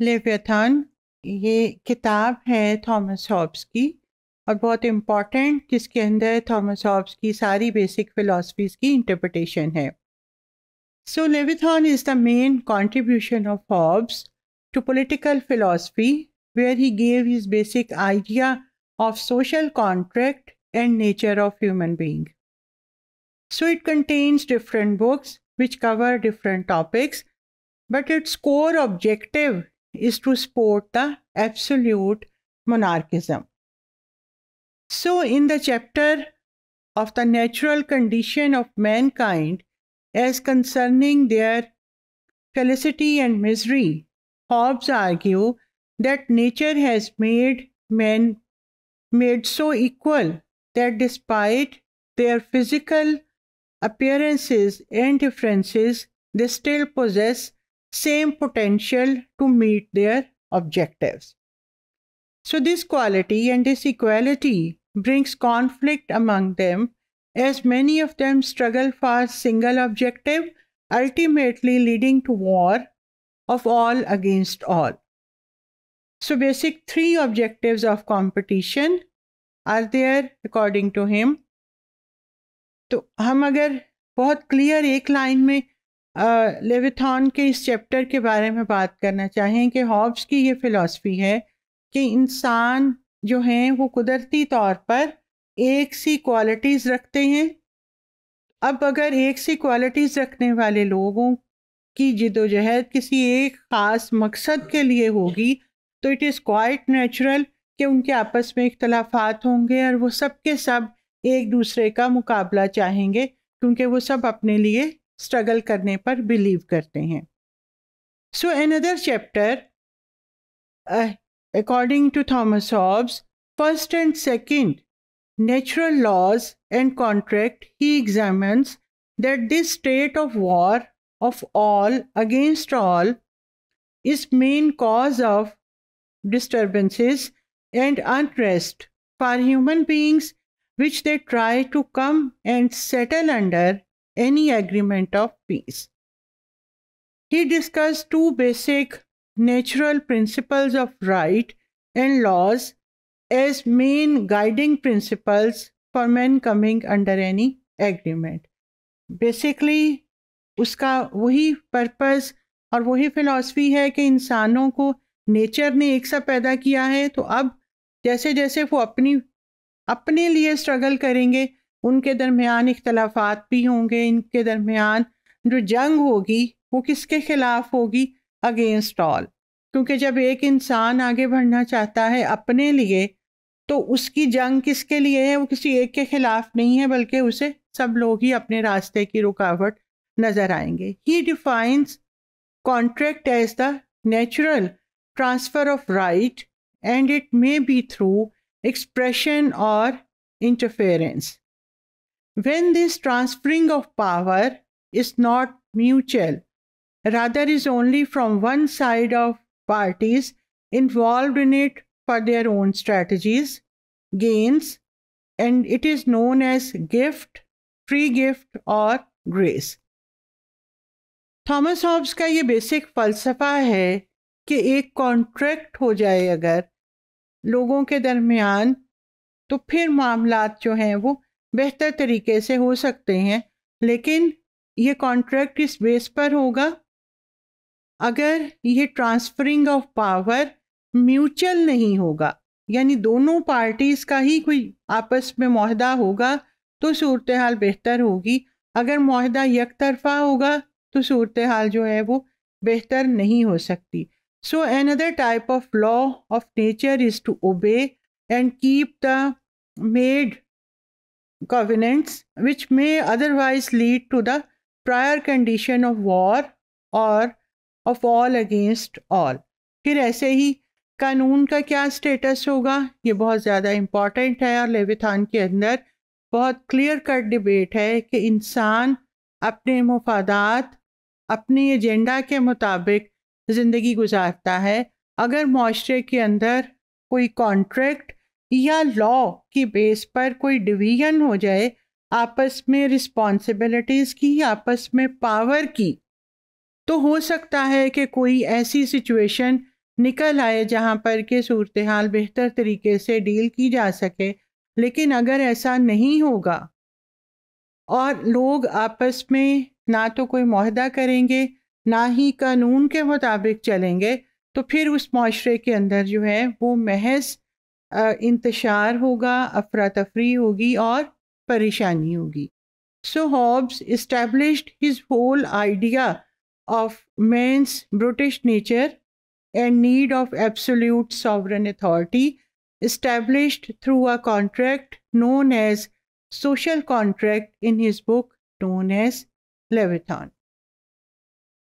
लेव्यथान ये किताब है थॉमस हॉब्स की और बहुत इम्पॉर्टेंट जिसके अंदर थॉमस हॉब्स की सारी बेसिक फ़िलासफ़ीज़ की इंटरप्रटेशन है so Leviathan is the main contribution of Hobbes to political philosophy where he gave his basic idea of social contract and nature of human being so it contains different books which cover different topics but its core objective is to support the absolute monarchism. So, in the chapter of the natural condition of mankind as concerning their felicity and misery, Hobbes argues that nature has made men made so equal that despite their physical appearances and differences, they still possess same potential to meet their objectives. So, this quality and this equality brings conflict among them as many of them struggle for a single objective, ultimately leading to war of all against all. So, basic three objectives of competition are there according to him. तो हम अगर बहुत clear एक line में लेविथान के इस chapter के बारे में बात करना चाहें कि हॉब्स की ये फ़िलासफ़ी है कि इंसान जो हैं वो कुदरती तौर पर एक सी क्वालिटीज़ रखते हैं अब अगर एक सी क्वालिटीज़ रखने वाले लोगों की जिदोजहद किसी एक ख़ास मकसद के लिए होगी तो इट इज़ क्वाइट नेचुरल कि उनके आपस में इख्तलाफात होंगे और वो सब के सब एक दूसरे का मुकाबला चाहेंगे क्योंकि वो सब अपने लिए Struggle करने पर believe करते हैं So another chapter, uh, according to Thomas Hobbes, first and second natural laws and contract he examines that this state of war of all against all is main cause of disturbances and unrest for human beings which they try to come and settle under any agreement of peace. He discussed two basic natural principles of right and laws as main guiding principles for men coming under any agreement. Basically, उसका वही purpose और वही philosophy है कि इंसानों को nature ने एक सा पैदा किया है तो अब जैसे जैसे वो अपनी अपने लिए स्ट्रगल करेंगे उनके दरमियान इख्तलाफात भी होंगे इनके दरमियान जो जंग होगी वो किसके खिलाफ होगी अगेंस्ट ऑल क्योंकि जब एक इंसान आगे बढ़ना चाहता है अपने लिए तो उसकी जंग किसके लिए है वो किसी एक के खिलाफ नहीं है बल्कि उसे सब लोग ही अपने रास्ते की रुकावट नज़र आएंगे he defines contract as the natural transfer of right and it may be through expression और interference when this transferring of power is not mutual, rather is only from one side of parties involved in it for their own strategies, gains, and it is known as gift, free gift, or grace. Thomas Hobbes का ये basic फलसफा है कि एक contract हो जाए अगर लोगों के दरमियान तो फिर मामला जो हैं वो बेहतर तरीके से हो सकते हैं लेकिन ये कॉन्ट्रैक्ट किस बेस पर होगा अगर ये ट्रांसफरिंग ऑफ पावर म्यूचुअल नहीं होगा यानी दोनों पार्टीज़ का ही कोई आपस में माहदा होगा तो सूरत हाल बेहतर होगी अगर माहदा यक तरफा होगा तो सूरत हाल जो है वो बेहतर नहीं हो सकती so another type of law of nature is to obey and keep the made covenants which may otherwise lead to the prior condition of war or of all against all फिर ऐसे ही कानून का क्या स्टेटस होगा ये बहुत ज़्यादा important है और लेविथान के अंदर बहुत क्लियर कट डिबेट है कि इंसान अपने मफादात अपने एजेंडा के मुताबिक ज़िंदगी गुजारता है अगर माशरे के अंदर कोई कॉन्ट्रैक्ट या लॉ की बेस पर कोई डिवीजन हो जाए आपस में रिस्पॉन्सिबिलिटीज़ की आपस में पावर की तो हो सकता है कि कोई ऐसी सिचुएशन निकल आए जहाँ पर कि सूरत हाल बेहतर तरीके से डील की जा सके लेकिन अगर ऐसा नहीं होगा और लोग आपस में ना तो कोई माहदा करेंगे ना ही कानून के मुताबिक चलेंगे तो फिर उस माशरे के अंदर जो है वो महज इंतशार होगा अफरा तफरी होगी और परेशानी होगी so Hobbes established his whole idea of man's brutish nature and need of absolute sovereign authority established through a contract known as social contract in his book known as लेविथॉन